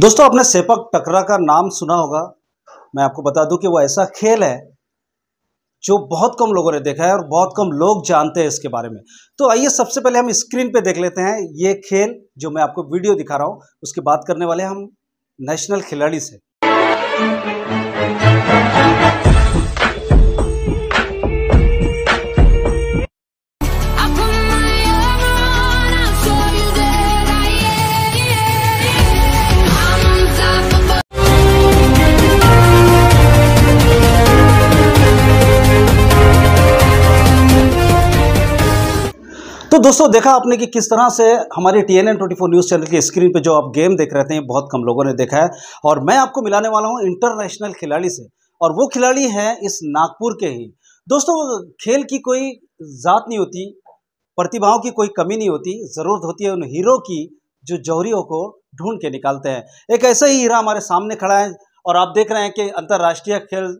दोस्तों आपने सेपक टकरा का नाम सुना होगा मैं आपको बता दूं कि वो ऐसा खेल है जो बहुत कम लोगों ने देखा है और बहुत कम लोग जानते हैं इसके बारे में तो आइए सबसे पहले हम स्क्रीन पे देख लेते हैं ये खेल जो मैं आपको वीडियो दिखा रहा हूं उसकी बात करने वाले हम नेशनल खिलाड़ी से तो दोस्तों देखा आपने कि किस तरह से हमारे T N N twenty four news channel की स्क्रीन पे जो आप गेम देख रहे थे बहुत कम लोगों ने देखा है और मैं आपको मिलाने वाला हूँ इंटरनेशनल खिलाड़ी से और वो खिलाड़ी है इस नागपुर के ही दोस्तों खेल की कोई ज़ात नहीं होती प्रतिभाओं की कोई कमी नहीं होती ज़रूरत होती है उन हीरो की जो जौहरियों को ढूंढ के निकालते हैं एक ऐसा ही हीरा हमारे सामने खड़ा है और आप देख रहे हैं कि अंतर्राष्ट्रीय खेल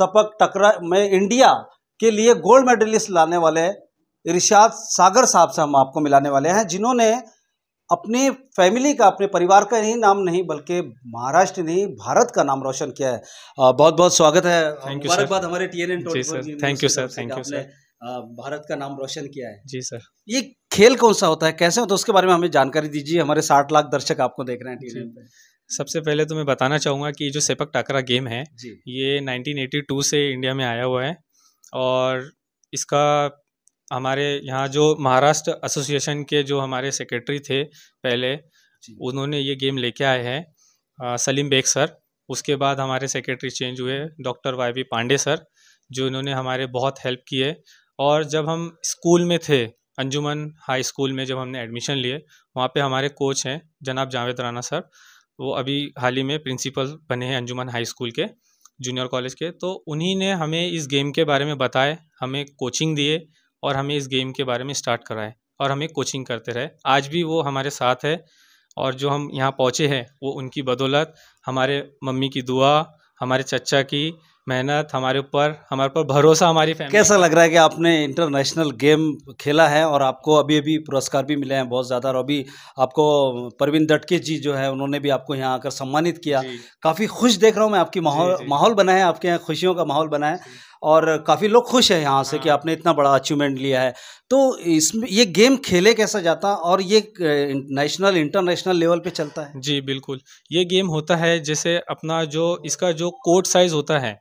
सपक टकरा में इंडिया के लिए गोल्ड मेडलिस्ट लाने वाले इरशाद सागर साहब से हम आपको मिलाने वाले हैं जिन्होंने अपने फैमिली का अपने परिवार का ही नाम नहीं बल्कि महाराष्ट्र नहीं भारत का नाम रोशन किया है बहुत बहुत स्वागत है थैंक यू सर बाद हमारे TNN thank you sir thank you sir Bharat का नाम रोशन किया है जी सर ये खेल कौन सा होता है कैसे होता है उसके बारे में हमें जानकारी दीजिए हमारे साठ लाख दर्शक आपको देख रहे हैं टीएनएन सबसे पहले तो मैं बताना चाहूँगा कि जो सेपक टाकरा गेम है ये 1982 से इंडिया में आया हुआ है और इसका हमारे यहाँ जो महाराष्ट्र एसोसिएशन के जो हमारे सेक्रेटरी थे पहले उन्होंने ये गेम लेके आए हैं सलीम बेग सर उसके बाद हमारे सेक्रेटरी चेंज हुए doctor Y V Pandey sir जो इन्होंने हमारे बहुत हेल्प किए और जब हम स्कूल में थे अंजुमन हाई स्कूल में जब हमने एडमिशन लिए वहाँ पे हमारे कोच हैं जनाब जावेद राना सर वो अभी हाल ही में प्रिंसिपल बने हैं अंजुमन हाई स्कूल के जूनियर कॉलेज के तो उन्हीं ने हमें इस गेम के बारे में बताए हमें कोचिंग दिए और हमें इस गेम के बारे में स्टार्ट कराए और हमें कोचिंग करते रहे आज भी वो हमारे साथ है और जो हम यहाँ पहुँचे हैं वो उनकी बदौलत हमारे मम्मी की दुआ हमारे चचा की मेहनत हमारे ऊपर हमारे ऊपर भरोसा हमारी फैमिली कैसा लग रहा है कि आपने इंटरनेशनल गेम खेला है और आपको अभी अभी पुरस्कार भी मिले हैं बहुत ज़्यादा और अभी आपको परवीन दटके जी जो है उन्होंने भी आपको यहाँ आकर सम्मानित किया काफ़ी खुश देख रहा हूँ मैं आपकी माहौल माहौल बना है आपके यहाँ खुशियों का माहौल बना है और काफ़ी लोग खुश हैं यहाँ से कि हाँ। आपने इतना बड़ा अचीवमेंट लिया है तो इसमें ये गेम खेले कैसा जाता और ये नेशनल इंटरनेशनल लेवल पे चलता है जी बिल्कुल ये गेम होता है जैसे अपना जो इसका जो कोर्ट साइज़ होता है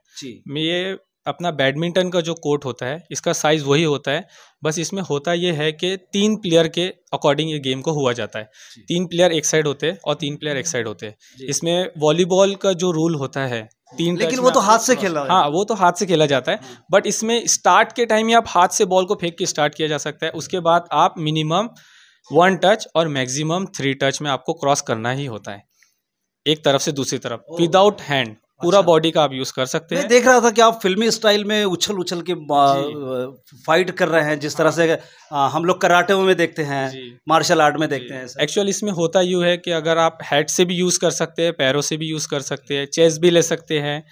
ये अपना बैडमिंटन का जो कोर्ट होता है इसका साइज़ वही होता है बस इसमें होता ये है कि तीन प्लेयर के अकॉर्डिंग ये गेम को हुआ जाता है तीन प्लेयर एक साइड होते हैं और तीन प्लेयर एक साइड हम्म। होते हैं इसमें वॉलीबॉल का जो रूल होता है तीन लेकिन वो तो हाथ से खेला हाँ वो तो हाथ से खेला जाता है बट इसमें स्टार्ट के टाइम ही आप हाथ से बॉल को फेंक के स्टार्ट किया जा सकता है उसके बाद आप मिनिमम वन टच और मैक्सिमम थ्री टच में आपको क्रॉस करना ही होता है एक तरफ से दूसरी तरफ विदाउट हैंड पूरा बॉडी अच्छा। का आप यूज कर सकते हैं देख रहा था कि आप फिल्मी स्टाइल में उछल उछल के फाइट कर रहे हैं जिस तरह से हाँ। हम लोग कराटे में देखते हैं मार्शल आर्ट में देखते हैं एक्चुअल इसमें होता यू है कि अगर आप हेड से भी यूज कर सकते हैं पैरों से भी यूज कर सकते हैं चेस भी ले सकते हैं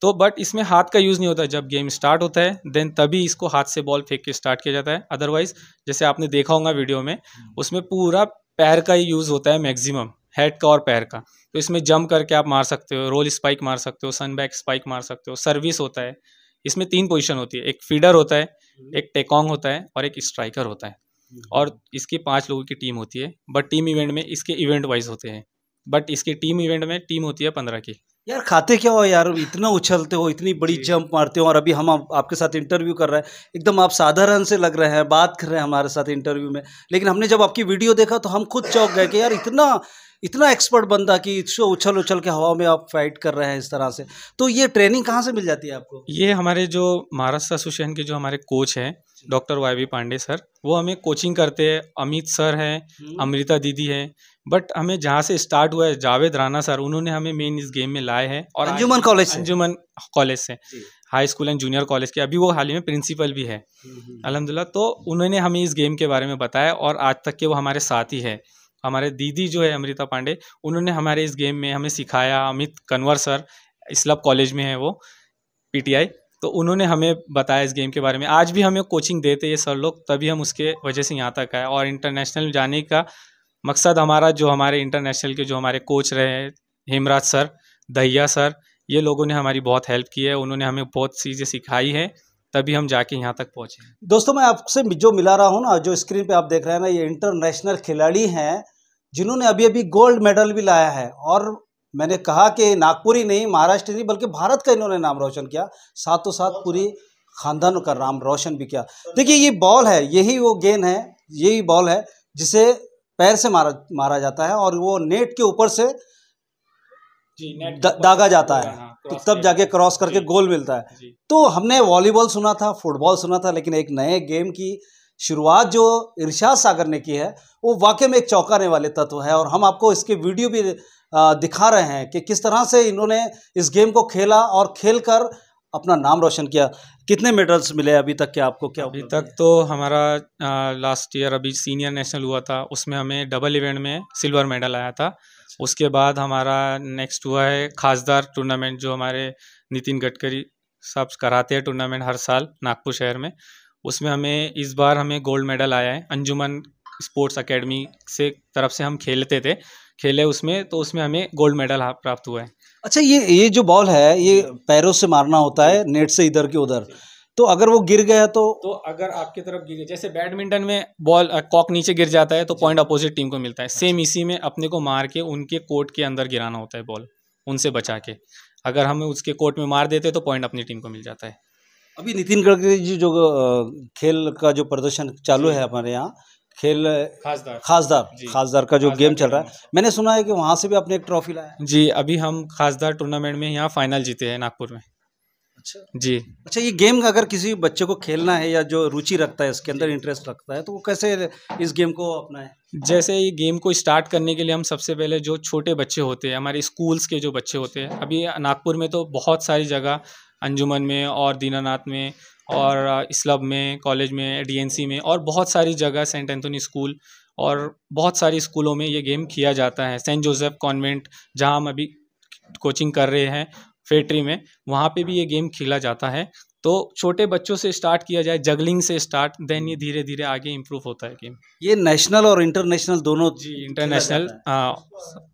तो बट इसमें हाथ का यूज़ नहीं होता जब गेम स्टार्ट होता है देन तभी इसको हाथ से बॉल फेंक के स्टार्ट किया जाता है अदरवाइज जैसे आपने देखा होगा वीडियो में हम्म। उसमें पूरा पैर का ही यूज़ होता है मैक्सिमम हेड का और पैर का तो इसमें जंप करके आप मार सकते हो रोल स्पाइक मार सकते हो सन बैक स्पाइक मार सकते हो सर्विस होता है इसमें तीन पोजीशन होती है एक फीडर होता है हम्म। एक टेकोंग होता है और एक स्ट्राइकर होता है हम्म। और इसकी पाँच लोगों की टीम होती है बट टीम इवेंट में इसके इवेंट वाइज होते हैं बट इसके टीम इवेंट में टीम होती है पंद्रह की यार खाते क्या हो यार इतना उछलते हो इतनी बड़ी जंप मारते हो और अभी हम आप, आपके साथ इंटरव्यू कर रहे हैं एकदम आप साधारण से लग रहे हैं बात कर रहे हैं हमारे साथ इंटरव्यू में लेकिन हमने जब आपकी वीडियो देखा तो हम खुद चौंक गए कि यार इतना इतना एक्सपर्ट बनता कि इसको उछल उछल के हवा में आप फाइट कर रहे हैं इस तरह से तो ये ट्रेनिंग कहाँ से मिल जाती है आपको ये हमारे जो महाराष्ट्र एसोसिएशन के जो हमारे कोच हैं doctor Y V Pandey sir वो हमें कोचिंग करते हैं अमित सर है हम्म। अमृता दीदी है बट हमें जहाँ से स्टार्ट हुआ है जावेद राना सर उन्होंने हमें मेन इस गेम में लाए हैं और अंजुमन कॉलेज से अंजुमन कॉलेज से high school and junior college के अभी वो हाल ही में प्रिंसिपल भी है हम्म, हम्म। अलहमदिल्ला तो उन्होंने हमें इस गेम के बारे में बताया और आज तक के वो हमारे साथ ही है हमारे दीदी जो है अमृता पांडे उन्होंने हमारे इस गेम में हमें सिखाया अमित कन्वर सर इस्लब कॉलेज में है वो पीटीआई तो उन्होंने हमें बताया इस गेम के बारे में आज भी हमें कोचिंग देते ये सर लोग तभी हम उसके वजह से यहाँ तक आए और इंटरनेशनल जाने का मकसद हमारा जो हमारे इंटरनेशनल के जो हमारे कोच रहे हैं हेमराज सर दहिया सर ये लोगों ने हमारी बहुत हेल्प की है उन्होंने हमें बहुत चीज़ें सिखाई है तभी हम जाके यहाँ तक पहुँचे दोस्तों मैं आपसे जो मिला रहा हूँ ना जो स्क्रीन पे आप देख रहे हैं ना ये इंटरनेशनल खिलाड़ी हैं जिन्होंने अभी अभी गोल्ड मेडल भी लाया है और मैंने कहा कि नागपुर ही नहीं महाराष्ट्र नहीं बल्कि भारत का इन्होंने नाम रोशन किया साथों साथ पूरी खानदान का नाम रोशन भी किया देखिए ये बॉल है यही वो गेंद है यही बॉल है जिसे पैर से मारा मारा जाता है और वो नेट के ऊपर से दा, दागा हाँ, हाँ, तो जाता है तो तब जाके क्रॉस करके गोल मिलता है तो हमने वॉलीबॉल सुना था फुटबॉल सुना था लेकिन एक नए गेम की शुरुआत जो इर्शाद सागर ने की है वो वाकई में एक चौंकाने वाले तत्व है और हम आपको इसके वीडियो भी दिखा रहे हैं कि किस तरह से इन्होंने इस गेम को खेला और खेल कर अपना नाम रोशन किया कितने मेडल्स मिले अभी तक के आपको क्या अभी तक तो हमारा आ, लास्ट ईयर अभी सीनियर नेशनल हुआ था उसमें हमें डबल इवेंट में सिल्वर मेडल आया था अच्छा। उसके बाद हमारा नेक्स्ट हुआ है खासदार टूर्नामेंट जो हमारे नितिन गडकरी साहब कराते हैं टूर्नामेंट हर साल नागपुर शहर में उसमें हमें इस बार हमें गोल्ड मेडल आया है अंजुमन स्पोर्ट्स अकेडमी से तरफ से हम खेलते थे खेले उसमें तो उसमें हमें गोल्ड मेडल प्राप्त हुआ है अच्छा ये ये जो बॉल है ये पैरों से मारना होता है नेट से इधर के उधर तो अगर वो गिर गया तो तो अगर आपकी तरफ गिर गया जैसे बैडमिंटन में बॉल कॉक नीचे गिर जाता है तो पॉइंट अपोजिट टीम को मिलता है सेम इसी में अपने को मार के उनके कोर्ट के अंदर गिराना होता है बॉल उनसे बचा के अगर हम उसके कोर्ट में मार देते तो पॉइंट अपनी टीम को मिल जाता है अभी नितिन गडकरी जी जो खेल का जो प्रदर्शन चालू है हमारे यहाँ खेल खासदार खासदार खासदार का जो खासदार गेम चल रहा है मैंने सुना है कि वहाँ से भी आपने एक ट्रॉफी लाया जी अभी हम खासदार टूर्नामेंट में यहाँ फाइनल जीते हैं नागपुर में अच्छा जी अच्छा ये गेम अगर किसी बच्चे को खेलना है या जो रुचि रखता है इसके अंदर इंटरेस्ट रखता है तो वो कैसे इस गेम को अपनाए जैसे ये गेम को स्टार्ट करने के लिए हम सबसे पहले जो छोटे बच्चे होते हैं हमारे स्कूल्स के जो बच्चे होते हैं अभी नागपुर में तो बहुत सारी जगह अंजुमन में और दीनानाथ में और इस्लब में कॉलेज में डीएनसी में और बहुत सारी जगह सेंट एंथोनी स्कूल और बहुत सारी स्कूलों में ये गेम किया जाता है सेंट जोसेफ कॉन्वेंट जहाँ हम अभी कोचिंग कर रहे हैं फेटरी में वहाँ पे भी ये गेम खेला जाता है तो छोटे बच्चों से स्टार्ट किया जाए जगलिंग से स्टार्ट देन ये धीरे धीरे आगे इम्प्रूव होता है गेम ये नेशनल और इंटरनेशनल दोनों जी इंटरनेशनल हाँ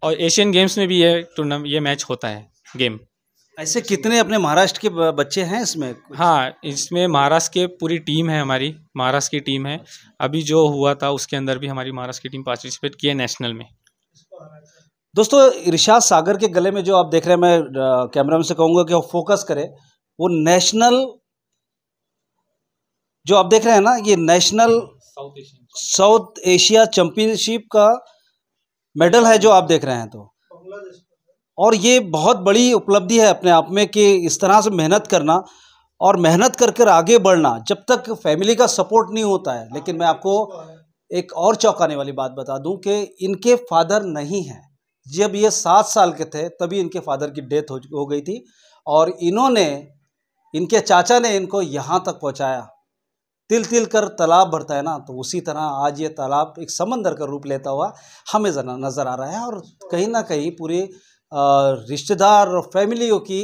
और एशियन गेम्स में भी ये टूर्नामेंट ये मैच होता है गेम ऐसे कितने अपने महाराष्ट्र के बच्चे हैं इसमें हाँ इसमें महाराष्ट्र के पूरी टीम है हमारी महाराष्ट्र की टीम है अभी जो हुआ था उसके अंदर भी हमारी महाराष्ट्र की टीम पार्टिसिपेट किए नेशनल में दोस्तों इर्शाद सागर के गले में जो आप देख रहे हैं मैं कैमरा में से कहूंगा कि वो फोकस करे वो नेशनल जो आप देख रहे हैं ना ये नेशनल साउथ एशिया चैंपियनशिप का मेडल है जो आप देख रहे हैं तो और ये बहुत बड़ी उपलब्धि है अपने आप में कि इस तरह से मेहनत करना और मेहनत कर कर आगे बढ़ना जब तक फैमिली का सपोर्ट नहीं होता है लेकिन मैं आपको एक और चौंकाने वाली बात बता दूं कि इनके फादर नहीं हैं जब ये सात साल के थे तभी इनके फादर की डेथ हो, हो गई थी और इन्होंने इनके चाचा ने इनको यहाँ तक पहुँचाया तिल तिल कर तालाब भरता है ना तो उसी तरह आज ये तालाब एक समंदर का रूप लेता हुआ हमें नज़र आ रहा है और कहीं ना कहीं पूरे रिश्तेदार और फैमिली की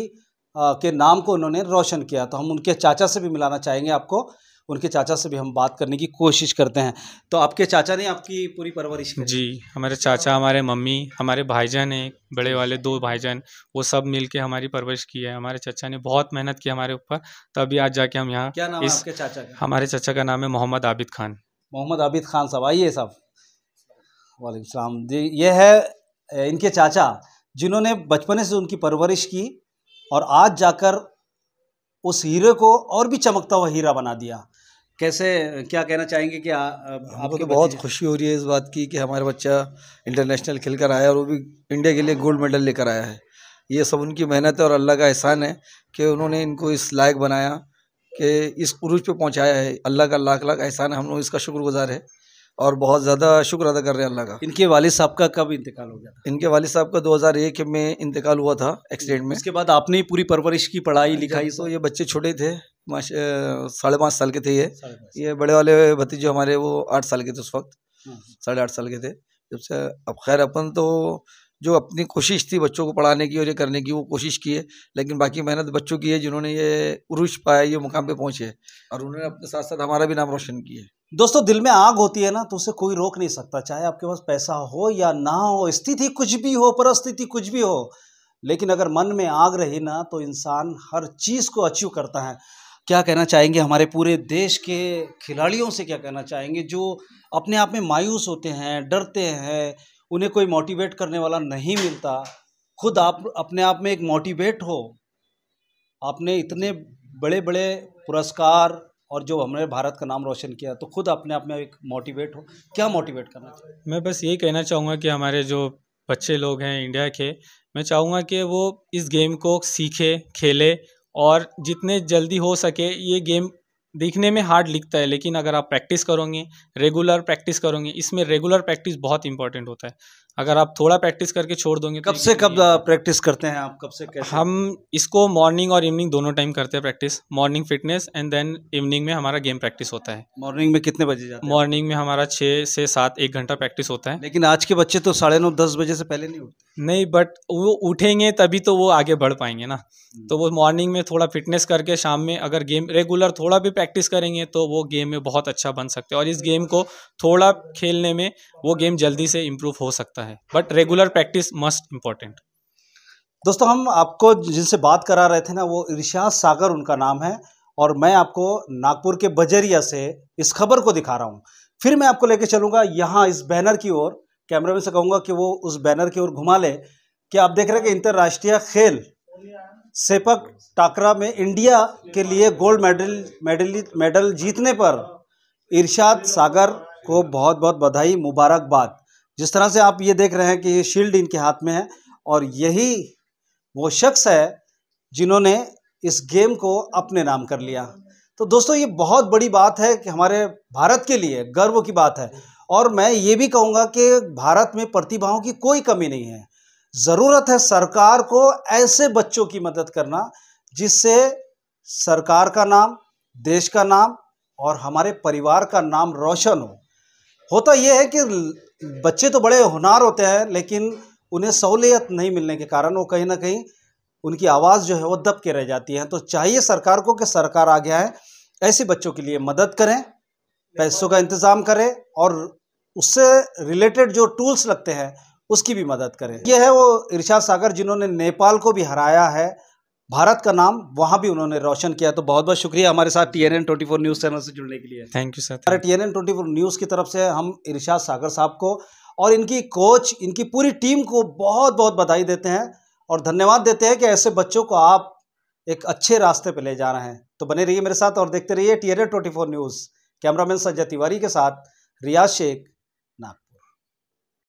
के नाम को उन्होंने रोशन किया तो हम उनके चाचा से भी मिलाना चाहेंगे आपको उनके चाचा से भी हम बात करने की कोशिश करते हैं तो आपके चाचा ने आपकी पूरी परवरिश की जी हमारे चाचा हमारे मम्मी हमारे भाईजान हैं बड़े वाले दो भाईजान वो सब मिलके हमारी परवरिश की है हमारे चाचा ने बहुत मेहनत की हमारे ऊपर तभी आज जाके हम यहाँ क्या नाम इस, आपके चाचा का हमारे चाचा का नाम है मोहम्मद आबिद खान मोहम्मद आबिद खान साहब आइए साहब वाले जी ये है इनके चाचा जिन्होंने बचपने से उनकी परवरिश की और आज जाकर उस हीरे को और भी चमकता हुआ हीरा बना दिया कैसे क्या कहना चाहेंगे कि आपको तो बहुत खुशी हो रही है इस बात की कि हमारा बच्चा इंटरनेशनल खेल कर आया और वो भी इंडिया के लिए गोल्ड मेडल लेकर आया है ये सब उनकी मेहनत है और अल्लाह का एहसान है कि उन्होंने इनको इस लायक बनाया कि इस उरूज पे पहुंचाया है अल्लाह का लाख लाख एहसान है हम लोग इसका शुक्रगुजार है और बहुत ज़्यादा शुक्र अदा कर रहे हैं अल्लाह का इनके वालिद साहब का कब इंतकाल हो गया था? इनके वालिद साहब का 2001 में इंतकाल हुआ था एक्सीडेंट में इसके बाद आपने ही पूरी परवरिश की पढ़ाई हाँ, लिखाई तो ये बच्चे छोटे थे साढ़े पाँच साल के थे ये ये बड़े वाले भतीजे हमारे वो आठ साल के थे उस वक्त हाँ। साढ़े आठ साल के थे जब से अब खैर अपन तो जो अपनी कोशिश थी बच्चों को पढ़ाने की और ये करने की वो कोशिश की है लेकिन बाकी मेहनत बच्चों की है जिन्होंने ये उर्ज पाया ये मुकाम पे पहुंचे और उन्होंने अपने साथ साथ हमारा भी नाम रोशन किया है दोस्तों दिल में आग होती है ना तो उसे कोई रोक नहीं सकता चाहे आपके पास पैसा हो या ना हो स्थिति कुछ भी हो परिस्थिति कुछ भी हो लेकिन अगर मन में आग रही ना तो इंसान हर चीज़ को अचीव करता है क्या कहना चाहेंगे हमारे पूरे देश के खिलाड़ियों से क्या कहना चाहेंगे जो अपने आप में मायूस होते हैं डरते हैं उन्हें कोई मोटिवेट करने वाला नहीं मिलता खुद आप अपने आप में एक मोटिवेट हो आपने इतने बड़े बड़े पुरस्कार और जो हमने भारत का नाम रोशन किया तो खुद अपने आप में एक मोटिवेट हो क्या मोटिवेट करना चाहिए मैं बस यही कहना चाहूँगा कि हमारे जो बच्चे लोग हैं इंडिया के मैं चाहूँगा कि वो इस गेम को सीखे खेले और जितने जल्दी हो सके ये गेम देखने में हार्ड लिखता है लेकिन अगर आप प्रैक्टिस करोगे रेगुलर प्रैक्टिस करोगे इसमें रेगुलर प्रैक्टिस बहुत इंपॉर्टेंट होता है अगर आप थोड़ा प्रैक्टिस करके छोड़ दोगे तो कब से कब प्रैक्टिस करते हैं आप कब से कैसे हम इसको मॉर्निंग और इवनिंग दोनों टाइम करते हैं practice morning fitness and then evening में हमारा गेम प्रैक्टिस होता है मॉर्निंग में कितने बजे जाते हैं मॉर्निंग में हमारा छः से सात एक घंटा प्रैक्टिस होता है लेकिन आज के बच्चे तो साढ़े नौ दस बजे से पहले नहीं उठते नहीं बट वो उठेंगे तभी तो वो आगे बढ़ पाएंगे ना हम्म। तो वो मॉर्निंग में थोड़ा फिटनेस करके शाम में अगर गेम रेगुलर थोड़ा भी प्रैक्टिस करेंगे तो वो गेम में बहुत अच्छा बन सकते हैं और इस गेम को थोड़ा खेलने में वो गेम जल्दी से इम्प्रूव हो सकता है है but regular practice must important दोस्तों हम आपको जिनसे बात करा रहे थे ना वो इर्शाद सागर उनका नाम है और मैं आपको नागपुर के बजरिया से इस खबर को दिखा रहा हूँ फिर मैं आपको लेके चलूंगा यहाँ इस बैनर की ओर कैमरा में से कहूंगा कि वो उस बैनर की ओर घुमा ले कि आप देख रहे हैं कि अंतर्राष्ट्रीय खेल सेपक टाकरा में इंडिया के लिए गोल्ड मेडल मेडल मेडल जीतने पर इरशाद सागर को बहुत बहुत बधाई मुबारकबाद जिस तरह से आप ये देख रहे हैं कि ये शील्ड इनके हाथ में है और यही वो शख्स है जिन्होंने इस गेम को अपने नाम कर लिया तो दोस्तों ये बहुत बड़ी बात है कि हमारे भारत के लिए गर्व की बात है और मैं ये भी कहूँगा कि भारत में प्रतिभाओं की कोई कमी नहीं है ज़रूरत है सरकार को ऐसे बच्चों की मदद करना जिससे सरकार का नाम देश का नाम और हमारे परिवार का नाम रोशन हो होता यह है कि बच्चे तो बड़े होनार होते हैं लेकिन उन्हें सहूलियत नहीं मिलने के कारण वो कहीं ना कहीं उनकी आवाज़ जो है वो दब के रह जाती है तो चाहिए सरकार को कि सरकार आगे आए ऐसे बच्चों के लिए मदद करें पैसों का इंतज़ाम करें और उससे रिलेटेड जो टूल्स लगते हैं उसकी भी मदद करें यह है वो इर्शाद सागर जिन्होंने नेपाल को भी हराया है भारत का नाम वहाँ भी उन्होंने रोशन किया तो बहुत बहुत शुक्रिया हमारे साथ T N N twenty four news channel से जुड़ने के लिए थैंक यू सर अरे T N N twenty four news की तरफ से हम इरशाद सागर साहब को और इनकी कोच इनकी पूरी टीम को बहुत बहुत बधाई देते हैं और धन्यवाद देते हैं कि ऐसे बच्चों को आप एक अच्छे रास्ते पर ले जा रहे हैं तो बने रहिए मेरे साथ और देखते रहिए T N N twenty four news cameraman Sanjay Tiwari के साथ रियाज शेख नागपुर